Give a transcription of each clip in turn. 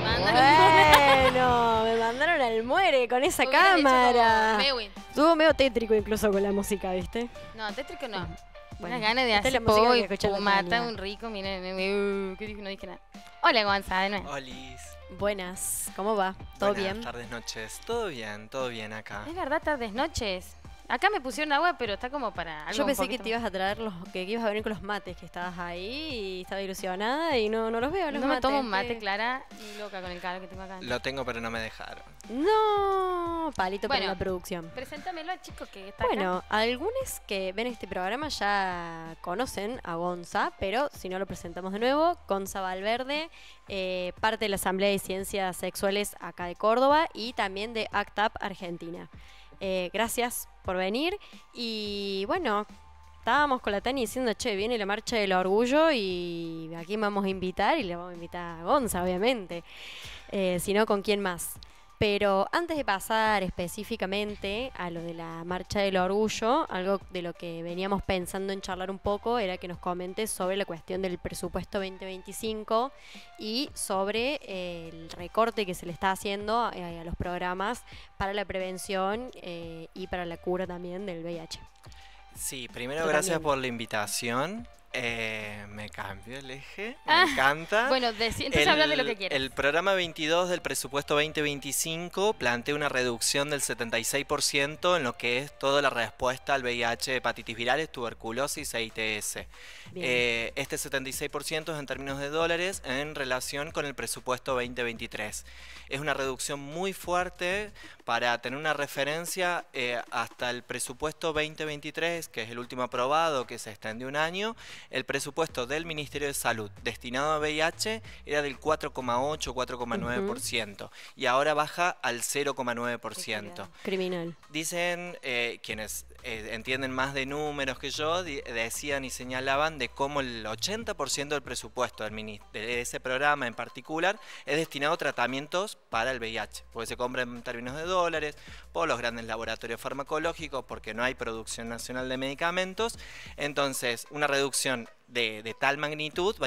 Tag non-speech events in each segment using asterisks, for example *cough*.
bueno, *laughs* me mandaron al muere con esa cámara. Estuvo medio tétrico incluso con la música, ¿viste? No, tétrico no. Buenas ganas de hacer música y mata un rico, miren, uh, ¿Qué dije? no dije nada. Hola Gonza, de nuevo. Buenas, ¿cómo va? ¿Todo Buenas, bien? Tardes, noches. Todo bien, todo bien acá. Es verdad, tardes, noches. Acá me pusieron agua, pero está como para algo Yo pensé que te ibas a traer los, que ibas a venir con los mates, que estabas ahí y estaba ilusionada y no, no los veo. Los no me tomo un mate, Clara, y loca con el calor que tengo acá. Lo tengo, pero no me dejaron. No, palito para la producción. Preséntamelo al chico que está Bueno, algunos que ven este programa ya conocen a Gonza, pero si no lo presentamos de nuevo, Gonza Valverde, eh, parte de la Asamblea de Ciencias Sexuales acá de Córdoba y también de ACTAP Argentina. Eh, gracias por venir. Y bueno, estábamos con la Tani diciendo, che, viene la marcha del orgullo y a quién vamos a invitar. Y le vamos a invitar a Gonza, obviamente. Eh, si no, ¿con quién más? Pero antes de pasar específicamente a lo de la marcha del orgullo, algo de lo que veníamos pensando en charlar un poco era que nos comentes sobre la cuestión del presupuesto 2025 y sobre eh, el recorte que se le está haciendo eh, a los programas para la prevención eh, y para la cura también del VIH. Sí, primero gracias por la invitación. Eh, me cambio el eje, me ah, encanta. Bueno, de, entonces el, habla de lo que quieras. El programa 22 del presupuesto 2025 plantea una reducción del 76% en lo que es toda la respuesta al VIH, hepatitis virales, tuberculosis e ITS. Eh, este 76% es en términos de dólares en relación con el presupuesto 2023. Es una reducción muy fuerte para tener una referencia eh, hasta el presupuesto 2023, que es el último aprobado, que se extendió un año el presupuesto del Ministerio de Salud destinado a VIH era del 4,8-4,9% y ahora baja al 0,9%. Criminal. Dicen eh, quienes eh, entienden más de números que yo, decían y señalaban de cómo el 80% del presupuesto de ese programa en particular es destinado a tratamientos para el VIH, porque se compra en términos de dólares, por los grandes laboratorios farmacológicos, porque no hay producción nacional de medicamentos. Entonces, una reducción de, tal magnitud va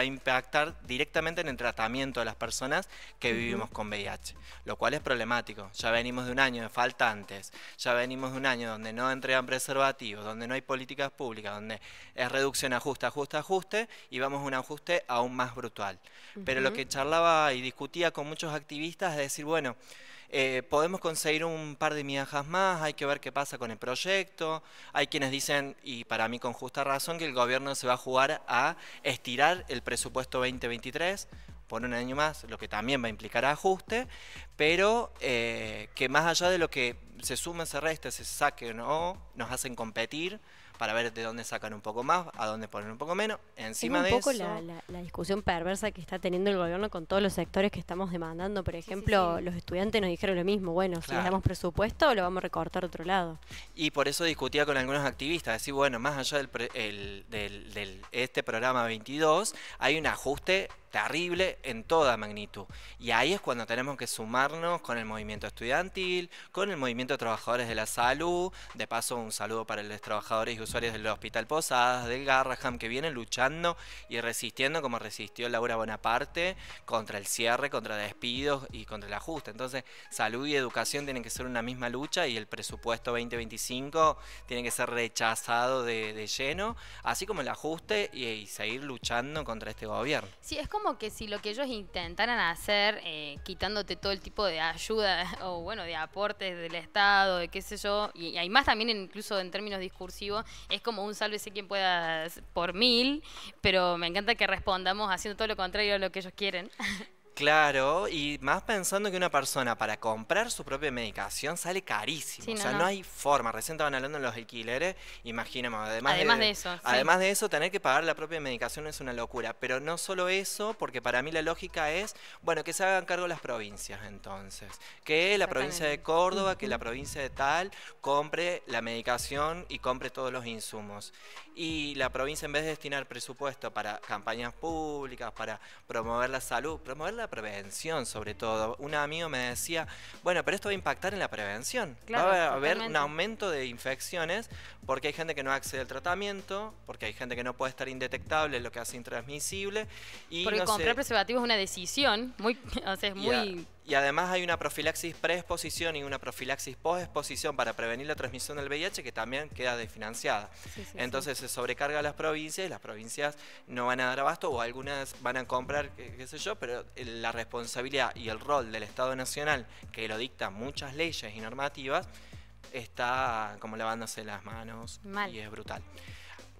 a, impactar directamente en el tratamiento de las personas que vivimos con VIH, lo cual es problemático. Ya venimos de un año de faltantes, ya venimos de un año donde no entregan preservativos, donde no hay políticas públicas, donde es reducción, ajuste, ajuste, ajuste, y vamos a un ajuste aún más brutal. Pero lo que charlaba y discutía con muchos activistas es decir, bueno, eh, podemos conseguir un par de migajas más, hay que ver qué pasa con el proyecto. Hay quienes dicen, y para mí con justa razón, que el gobierno se va a jugar a estirar el presupuesto 2023 por un año más, lo que también va a implicar ajuste, pero eh, que más allá de lo que se suma, se resta, se saque o no, nos hacen competir para ver de dónde sacan un poco más, a dónde poner un poco menos. Encima es un poco la, discusión perversa que está teniendo el gobierno con todos los sectores que estamos demandando. Por ejemplo, los estudiantes nos dijeron lo mismo. Bueno, si les damos presupuesto, lo vamos a recortar a otro lado. Y por eso discutía con algunos activistas. Decir, bueno, más allá del, este programa 22, hay un ajuste terrible en toda magnitud. Y ahí es cuando tenemos que sumarnos con el movimiento estudiantil, con el movimiento de trabajadores de la salud. De paso, un saludo para los trabajadores y usuarios usuarios del Hospital Posadas, del Garraham, que vienen luchando y resistiendo como resistió Laura Bonaparte contra el cierre, contra despidos y contra el ajuste. Entonces, salud y educación tienen que ser una misma lucha y el presupuesto 2025 tiene que ser rechazado de, lleno, así como el ajuste y, seguir luchando contra este gobierno. Sí, es como que si lo que ellos intentaran hacer, eh, quitándote todo el tipo de ayuda *laughs* o bueno, de aportes del Estado, de qué sé yo, y, y hay más también incluso en términos discursivos, es como un sálvese quien pueda por mil, pero me encanta que respondamos haciendo todo lo contrario a lo que ellos quieren. *laughs* Claro, y más pensando que una persona para comprar su propia medicación sale carísimo. o sea, no. hay forma. Recién estaban hablando de los alquileres, imagíname, además, de, eso. tener que pagar la propia medicación es una locura. Pero no solo eso, porque para mí la lógica es, bueno, que se hagan cargo las provincias entonces. Que la provincia de Córdoba, que la provincia de tal, compre la medicación y compre todos los insumos. Y la provincia, en vez de destinar presupuesto para campañas públicas, para promover la salud, promover la prevención sobre todo. Un amigo me decía, bueno, pero esto va a impactar en la prevención. va a haber un aumento de infecciones porque hay gente que no accede al tratamiento, porque hay gente que no puede estar indetectable, lo que hace intransmisible. Y porque comprar preservativo es una decisión, muy, *laughs* o sea, es muy... Y además hay una profilaxis preexposición y una profilaxis posexposición para prevenir la transmisión del VIH que también queda desfinanciada. Entonces se sobrecarga a las provincias y las provincias no van a dar abasto o algunas van a comprar, qué, sé yo, pero la responsabilidad y el rol del Estado Nacional, que lo dictan muchas leyes y normativas, está como lavándose las manos y es brutal.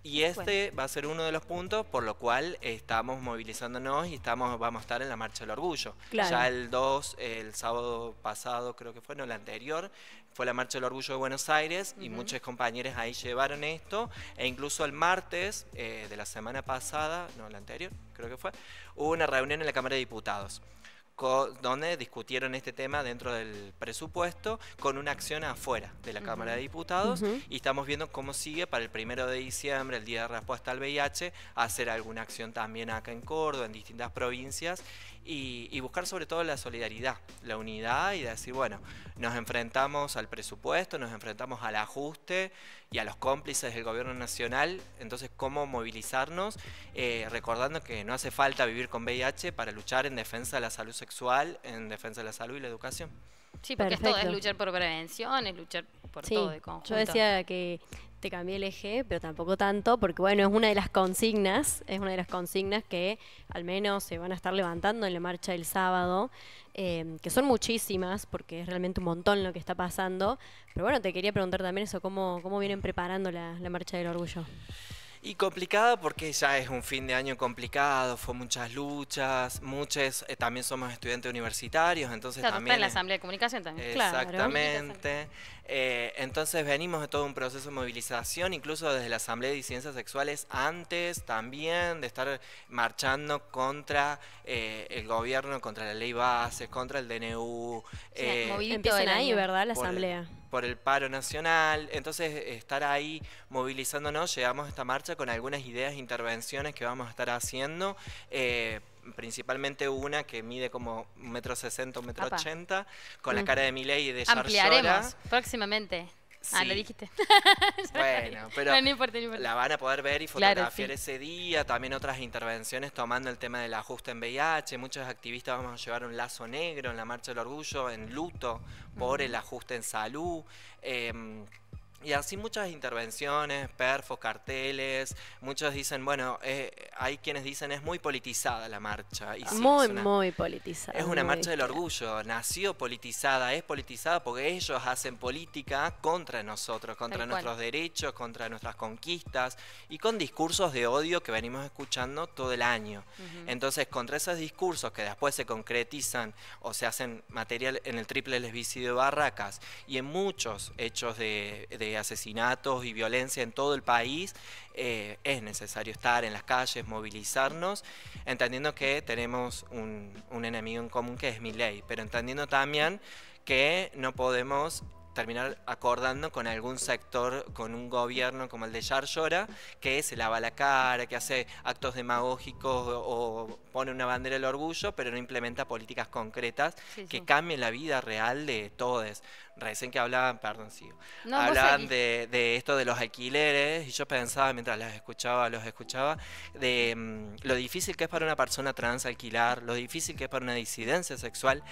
Y este va a ser uno de los puntos por lo cual estamos movilizándonos y estamos vamos a estar en la Marcha del Orgullo. Ya el 2, el sábado pasado creo que fue, no, el anterior, fue la Marcha del Orgullo de Buenos Aires y muchos compañeros ahí llevaron esto. E incluso el martes eh, de la semana pasada, no, la anterior creo que fue, hubo una reunión en la Cámara de Diputados donde discutieron este tema dentro del presupuesto con una acción afuera de la Cámara de Diputados y estamos viendo cómo sigue para el primero de diciembre, el día de respuesta al VIH, hacer alguna acción también acá en Córdoba, en distintas provincias y, buscar sobre todo la solidaridad, la unidad y decir, bueno, nos enfrentamos al presupuesto, nos enfrentamos al ajuste y a los cómplices del gobierno nacional, entonces cómo movilizarnos, eh, recordando que no hace falta vivir con VIH para luchar en defensa de la salud sexual, en defensa de la salud y la educación. Sí, porque es todo, es luchar por prevención, es luchar por todo de conjunto. Yo decía que te cambié el eje, pero tampoco tanto, porque bueno, es una de las consignas, es una de las consignas que al menos se van a estar levantando en la marcha del sábado, eh, que son muchísimas, porque es realmente un montón lo que está pasando. Pero bueno, te quería preguntar también eso, cómo, cómo vienen preparando la, la marcha del orgullo. Y complicada porque ya es un fin de año complicado, fue muchas luchas, muchos eh, también somos estudiantes universitarios, entonces también... en la Asamblea de Comunicación también. Exactamente. Claro. Eh, entonces venimos de todo un proceso de movilización, incluso desde la Asamblea de ciencias Sexuales antes también de estar marchando contra eh, el gobierno, contra la ley base, contra el DNU. Sí, eh, empiezan ahí, ¿verdad? La Asamblea por el paro nacional. Entonces, estar ahí movilizándonos, llegamos a esta marcha con algunas ideas, e intervenciones que vamos a estar haciendo. Eh, principalmente una que mide como un metro sesenta, un metro ochenta, con la mm. cara de Miley y de Ampliaremos próximamente. Ah, lo dijiste. *laughs* bueno, pero la van a poder ver y fotografiar ese día. También otras intervenciones tomando el tema del ajuste en VIH. Muchos activistas vamos a llevar un lazo negro en la Marcha del Orgullo, en luto por el ajuste en salud. Em, y así muchas intervenciones, perfos, carteles, muchos dicen, bueno, eh, hay quienes dicen es muy politizada la marcha. muy, muy politizada. Es una marcha del orgullo, nació politizada, es politizada porque ellos hacen política contra nosotros, contra nuestros derechos, contra nuestras conquistas y con discursos de odio que venimos escuchando todo el año. Entonces, contra esos discursos que después se concretizan o se hacen material en el triple lesbicidio de Barracas y en muchos hechos de eh, asesinatos y violencia en todo el país, eh, es necesario estar en las calles, movilizarnos, entendiendo que tenemos un, un enemigo en común que es mi ley, pero entendiendo también que no podemos terminar acordando con algún sector, con un gobierno como el de Yarlora, que se lava la cara, que hace actos demagógicos o, pone una bandera del orgullo, pero no implementa políticas concretas que cambien la vida real de todos. Recién que hablaban, perdón, sí, hablaban de, esto de los alquileres y yo pensaba mientras las escuchaba, los escuchaba, de mm, lo difícil que es para una persona trans alquilar, lo difícil que es para una disidencia sexual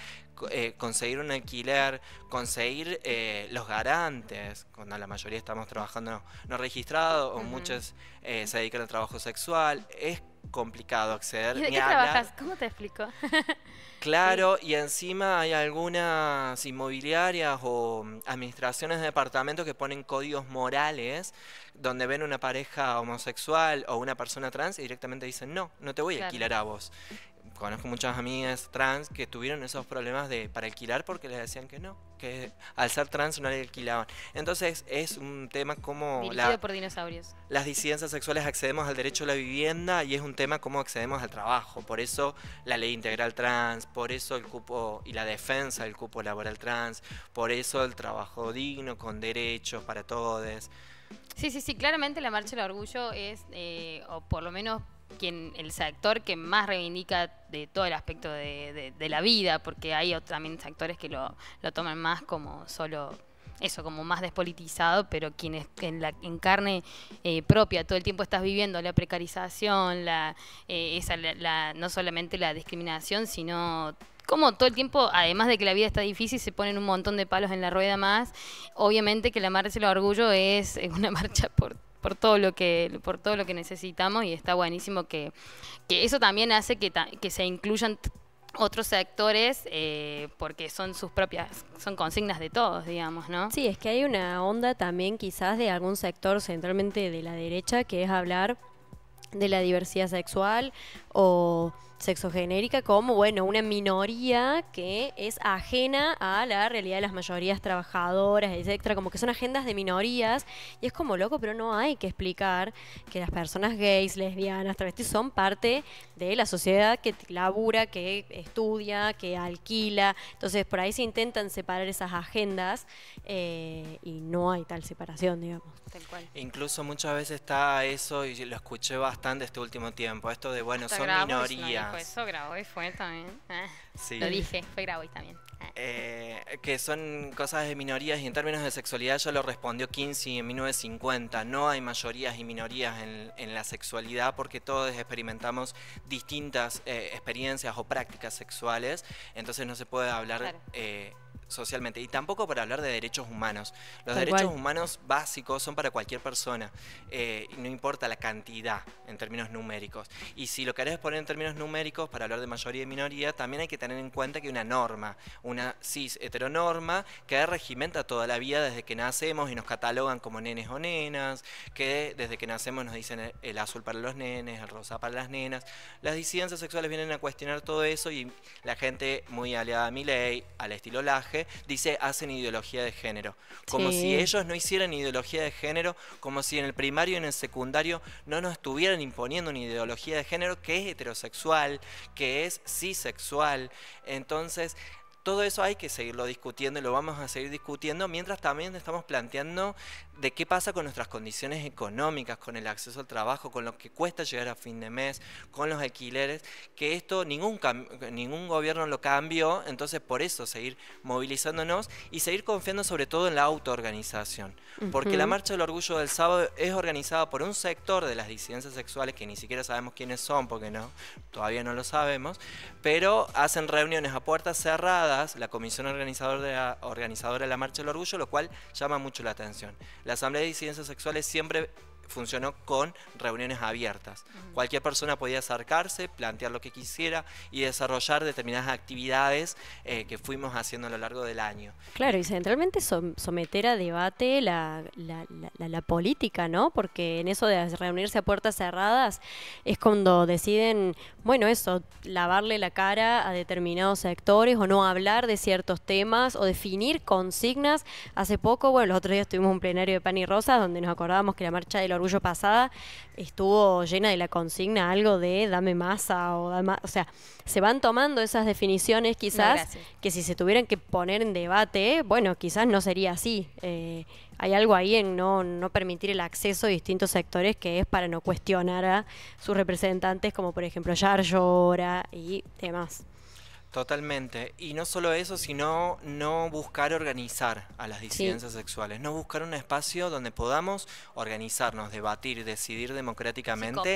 eh, conseguir un alquiler, conseguir... Eh, eh, los garantes, cuando la mayoría estamos trabajando no registrado, o muchos eh, se dedican al trabajo sexual, es complicado acceder. ¿Y de qué trabajas? ¿Cómo te explico? *laughs* claro, y encima hay algunas inmobiliarias o administraciones de departamentos que ponen códigos morales donde ven una pareja homosexual o una persona trans y directamente dicen, no, no te voy a alquilar a vos conozco muchas amigas trans que tuvieron esos problemas de para alquilar porque les decían que no, que al ser trans no le alquilaban. Entonces es un tema como la, por dinosaurios. las disidencias sexuales accedemos al derecho a la vivienda y es un tema como accedemos al trabajo. Por eso la ley integral trans, por eso el cupo y la defensa del cupo laboral trans, por eso el trabajo digno con derechos para todos. Sí, sí, sí, claramente la marcha del orgullo es, eh, o por lo menos quien, el sector que más reivindica de todo el aspecto de, la vida, porque hay también sectores que lo, toman más como solo eso, como más despolitizado, pero quienes en, en carne eh, propia todo el tiempo estás viviendo la precarización, la, eh, esa, no solamente la discriminación, sino como todo el tiempo, además de que la vida está difícil, se ponen un montón de palos en la rueda más. Obviamente que la marcha del orgullo es una *laughs* marcha por por todo lo que por todo lo que necesitamos y está buenísimo que, eso también hace que, que se incluyan otros sectores eh, porque son sus propias, son consignas de todos, digamos, ¿no? Sí, es que hay una onda también quizás de algún sector centralmente de la derecha que es hablar de la diversidad sexual o sexogenérica como, bueno, una minoría que es ajena a la realidad de las mayorías trabajadoras, etcétera, como que son agendas de minorías y es como loco, pero no hay que explicar que las personas gays, lesbianas, travestis son parte de la sociedad que labura, que estudia, que alquila, entonces por ahí se intentan separar esas agendas eh, y no hay tal separación, digamos, tal cual. E incluso muchas veces está eso y lo escuché bastante este último tiempo, esto de, bueno, son minorías eso grabó y fue también. Ah. Lo dije, fue y también. Ah. Eh, que son cosas de minorías y en términos de sexualidad ya lo respondió Kinsey en 1950. No hay mayorías y minorías en, la sexualidad porque todos experimentamos distintas eh, experiencias o prácticas sexuales. Entonces no se puede hablar eh, socialmente y tampoco para hablar de derechos humanos. Los derechos humanos básicos son para cualquier persona, eh, no importa la cantidad en términos numéricos. Y si lo querés poner en términos numéricos para hablar de mayoría y minoría, también hay que tener en cuenta que hay una norma, una cis heteronorma que regimenta toda la vida desde que nacemos y nos catalogan como nenes o nenas, que desde que nacemos nos dicen el azul para los nenes, el rosa para las nenas. Las disidencias sexuales vienen a cuestionar todo eso y la gente muy aliada a mi ley, al estilo Laje, dice hacen ideología de género. Como si ellos no hicieran ideología de género, como si en el primario y en el secundario no nos estuvieran imponiendo una ideología de género que es heterosexual, que es cisexual. Entonces, todo eso hay que seguirlo discutiendo y lo vamos a seguir discutiendo mientras también estamos planteando de qué pasa con nuestras condiciones económicas, con el acceso al trabajo, con lo que cuesta llegar a fin de mes, con los alquileres, que esto ningún, ningún gobierno lo cambió, entonces por eso seguir movilizándonos y seguir confiando sobre todo en la autoorganización, porque la Marcha del Orgullo del Sábado es organizada por un sector de las disidencias sexuales que ni siquiera sabemos quiénes son, porque no, todavía no lo sabemos, pero hacen reuniones a puertas cerradas, la comisión organizadora de la, organizadora de la Marcha del Orgullo, lo cual llama mucho la atención. La Asamblea de Disidencias Sexuales siempre funcionó con reuniones abiertas. Cualquier persona podía acercarse, plantear lo que quisiera y desarrollar determinadas actividades eh, que fuimos haciendo a lo largo del año. Claro, y centralmente someter a debate la, política, ¿no? Porque en eso de reunirse a puertas cerradas es cuando deciden, bueno, eso, lavarle la cara a determinados sectores o no hablar de ciertos temas o definir consignas. Hace poco, bueno, los otros días tuvimos un plenario de Pan y Rosas donde nos acordábamos que la marcha de los. Orgullo pasada estuvo llena de la consigna algo de dame masa o O sea, se van tomando esas definiciones quizás que si se tuvieran que poner en debate, bueno, quizás no sería así. Eh, hay algo ahí en no, no permitir el acceso a distintos sectores que es para no cuestionar a sus representantes, como por ejemplo Yar Llora y demás. Totalmente. Y no solo eso, sino no buscar organizar a las disidencias sexuales, no buscar un espacio donde podamos organizarnos, debatir, decidir democráticamente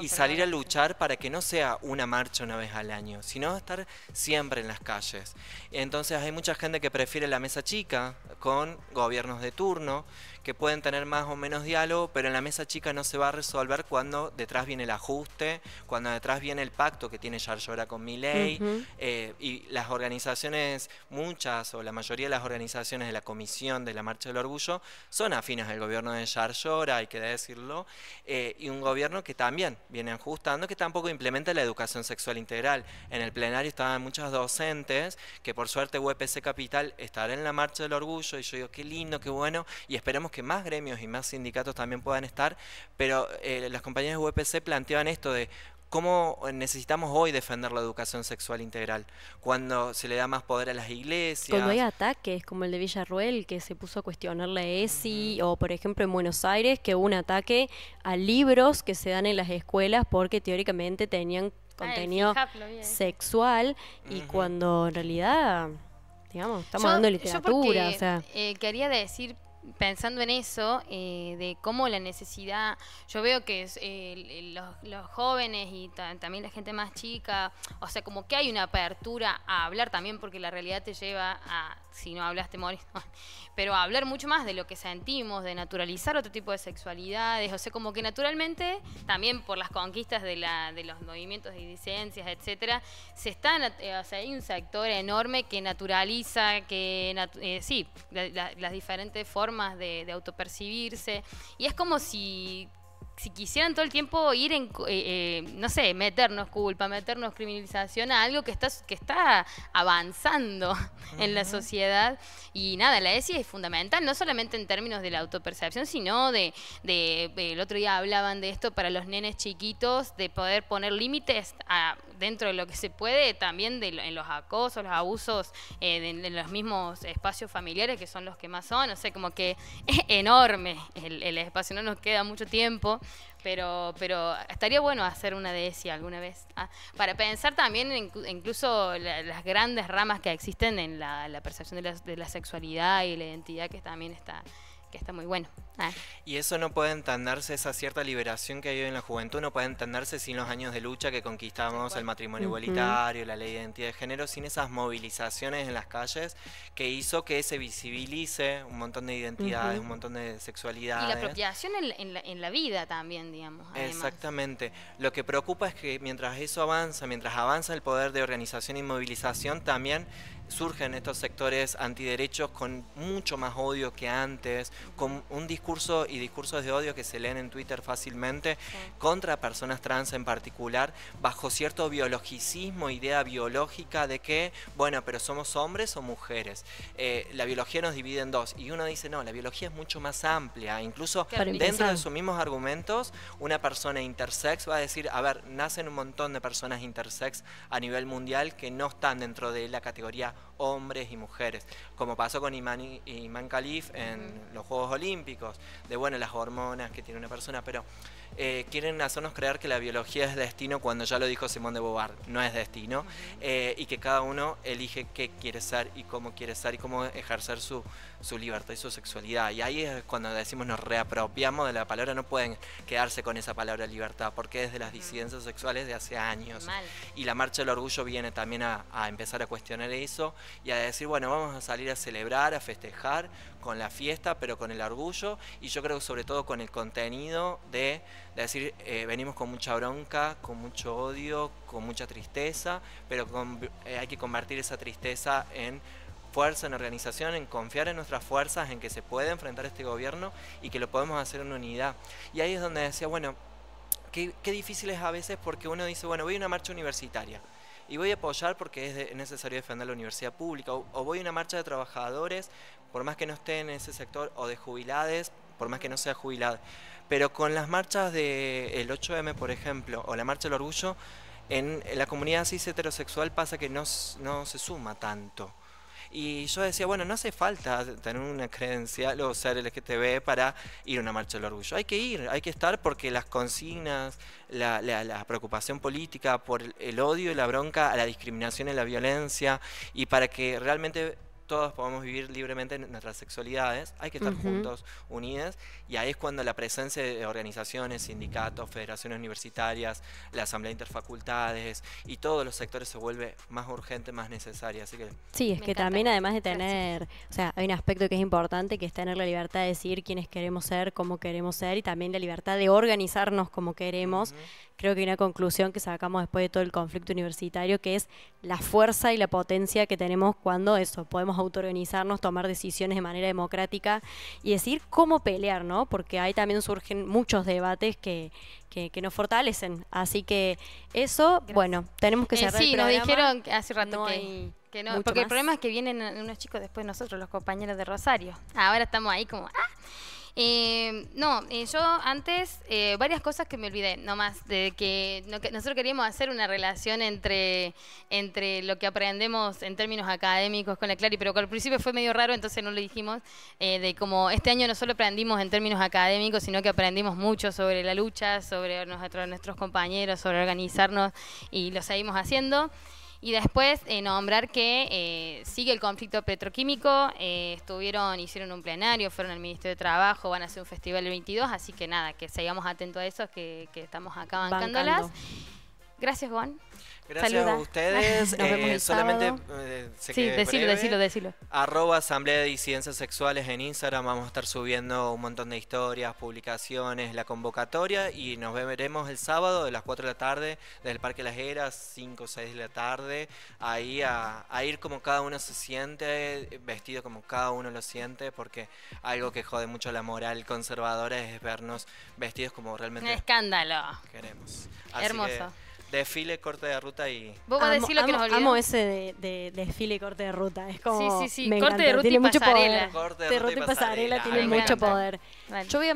y salir a luchar para que no sea una marcha una vez al año, sino estar siempre en las calles. Entonces hay mucha gente que prefiere la mesa chica con gobiernos de turno que pueden tener más o menos diálogo, pero en la mesa chica no se va a resolver cuando detrás viene el ajuste, cuando detrás viene el pacto que tiene Yar con mi ley. Eh, y las organizaciones, muchas o la mayoría de las organizaciones de la Comisión de la Marcha del Orgullo son afines al gobierno de Yar hay que decirlo, eh, y un gobierno que también viene ajustando, que tampoco implementa la educación sexual integral. En el plenario estaban muchas docentes, que por suerte UPC e Capital estará en la Marcha del Orgullo, y yo digo, qué lindo, qué bueno, y esperemos que más gremios y más sindicatos también puedan estar, pero eh, las compañías de UPC planteaban esto de cómo necesitamos hoy defender la educación sexual integral, cuando se le da más poder a las iglesias. Cuando hay ataques, como el de Villarruel, que se puso a cuestionar la ESI, o por ejemplo en Buenos Aires, que hubo un ataque a libros que se dan en las escuelas porque teóricamente tenían ah, contenido sexual, y cuando en realidad, digamos, estamos dando literatura. Eh, quería decir pensando en eso, eh, de cómo la necesidad, yo veo que eh, los, jóvenes y también la gente más chica, o sea, como que hay una apertura a hablar también, porque la realidad te lleva a, si no hablaste *laughs* pero a hablar mucho más de lo que sentimos, de naturalizar otro tipo de sexualidades, o sea, como que naturalmente, también por las conquistas de, los movimientos de disidencias, etcétera, se están, eh, o sea, hay un sector enorme que naturaliza, que, sí, las diferentes formas de, de autopercibirse. Y es como si si quisieran todo el tiempo ir en, eh, eh, no sé, meternos culpa, meternos criminalización a algo que está, que está avanzando *laughs* en la sociedad. Y nada, la ESI es fundamental, no solamente en términos de la autopercepción, sino de, de, el otro día hablaban de esto para los nenes chiquitos, de poder poner límites dentro de lo que se puede, también de, en los acosos, los abusos en eh, los mismos espacios familiares, que son los que más son, no sé como que *laughs* es enorme el espacio, no nos queda mucho tiempo. Pero, pero estaría bueno hacer una de ese alguna vez. Ah, para pensar también en, incluso las grandes ramas que existen en la, percepción de la, sexualidad y la identidad, que también está, está muy bueno. Ah. Y eso no puede entenderse, esa cierta liberación que hay en la juventud, no puede entenderse sin los años de lucha que conquistamos, el matrimonio igualitario, la ley de identidad de género, sin esas movilizaciones en las calles que hizo que se visibilice un montón de identidades, un montón de sexualidades. Y la apropiación en, la, vida también, digamos. Exactamente. Lo que preocupa es que mientras eso avanza, mientras avanza el poder de organización y movilización, también surgen estos sectores antiderechos con mucho más odio que antes, con un discurso y discursos de odio que se leen en Twitter fácilmente contra personas trans en particular, bajo cierto biologicismo, idea biológica de que, bueno, pero somos hombres o mujeres. Eh, la biología nos divide en dos y uno dice, no, la biología es mucho más amplia, incluso dentro de sus mismos argumentos, una persona intersex va a decir, a ver, nacen un montón de personas intersex a nivel mundial que no están dentro de la categoría hombres y mujeres, como pasó con Imán Calif Khalif en los Juegos Olímpicos, de bueno, las hormonas que tiene una persona, pero eh, quieren hacernos creer que la biología es destino cuando ya lo dijo Simón de Beauvoir, no es destino, eh, y que cada uno elige qué quiere ser y cómo quiere ser y cómo ejercer su, su libertad y su sexualidad. Y ahí es cuando decimos nos reapropiamos de la palabra, no pueden quedarse con esa palabra libertad, porque es de las disidencias sexuales de hace años. Y la Marcha del Orgullo viene también a, empezar a cuestionar eso y a decir, bueno, vamos a salir a celebrar, a festejar con la fiesta, pero con el orgullo y yo creo sobre todo con el contenido de, decir, eh, venimos con mucha bronca, con mucho odio, con mucha tristeza, pero eh, hay que convertir esa tristeza en fuerza, en organización, en confiar en nuestras fuerzas, en que se puede enfrentar este gobierno y que lo podemos hacer en unidad. Y ahí es donde decía, bueno, qué, difícil es a veces porque uno dice, bueno, voy a una marcha universitaria y voy a apoyar porque es, necesario defender la universidad pública, o, voy a una marcha de trabajadores, por más que no esté en ese sector, o de jubilades, por más que no sea jubilado. Pero con las marchas del de 8M, por ejemplo, o la marcha del orgullo, en, la comunidad cis heterosexual pasa que no se suma tanto. Y yo decía, bueno, no hace falta tener una creencia o ser el LGTB para ir a una marcha del orgullo. Hay que ir, hay que estar porque las consignas, la, preocupación política por el, odio y la bronca a la discriminación y la violencia, y para que realmente todos podemos vivir libremente nuestras sexualidades, hay que estar juntos, unidas. y ahí es cuando la presencia de organizaciones, sindicatos, federaciones universitarias, la asamblea de interfacultades y todos los sectores se vuelve más urgente, más necesaria. Así que sí, es que también además de tener, o sea, hay un aspecto que es importante que es tener la libertad de decir quiénes queremos ser, cómo queremos ser y también la libertad de organizarnos como queremos creo que hay una conclusión que sacamos después de todo el conflicto universitario, que es la fuerza y la potencia que tenemos cuando eso, podemos autoorganizarnos, tomar decisiones de manera democrática y decir cómo pelear, ¿no? Porque ahí también surgen muchos debates que, que, nos fortalecen. Así que eso, bueno, tenemos que eh, cerrar sí, el nos dijeron hace rato que, no, porque el problema es que vienen unos chicos después de nosotros, los compañeros de Rosario. Ahora estamos ahí como, Em, eh, no, yo antes, eh, varias cosas que me olvidé, nomás, de que, nosotros queríamos hacer una relación entre, entre lo que aprendemos en términos académicos con la CLARI, pero que al principio fue medio raro, entonces no lo dijimos, eh, de como este año no solo aprendimos en términos académicos, sino que aprendimos mucho sobre la lucha, sobre nuestros nuestros compañeros, sobre organizarnos y lo seguimos haciendo. Y después eh, nombrar que eh, sigue el conflicto petroquímico, eh, estuvieron, hicieron un plenario, fueron al Ministerio de Trabajo, van a hacer un festival el 22, así que nada, que sigamos atentos a eso, que, estamos acá bancándolas. Gracias, Juan. Gracias a ustedes. *laughs* solamente sí, decilo, decilo, Arroba Asamblea de Disidencias Sexuales en Instagram. Vamos a estar subiendo un montón de historias, publicaciones, la convocatoria y nos veremos el sábado de las 4 de la tarde desde el Parque Las Heras, 5 o 6 de la tarde, ahí a, ir como cada uno se siente, vestido como cada uno lo siente, porque algo que jode mucho la moral conservadora es vernos vestidos como realmente... Un escándalo. Queremos. Hermoso. Desfile, corte de ruta y. Vos vas a decir lo que nos olvidamos. Amo ese de, desfile y corte de ruta. Es como. Sí, sí, sí. corte, de tiene mucho corte de ruta y pasarela. Corte de ruta y pasarela, tiene mucho poder. Yo voy a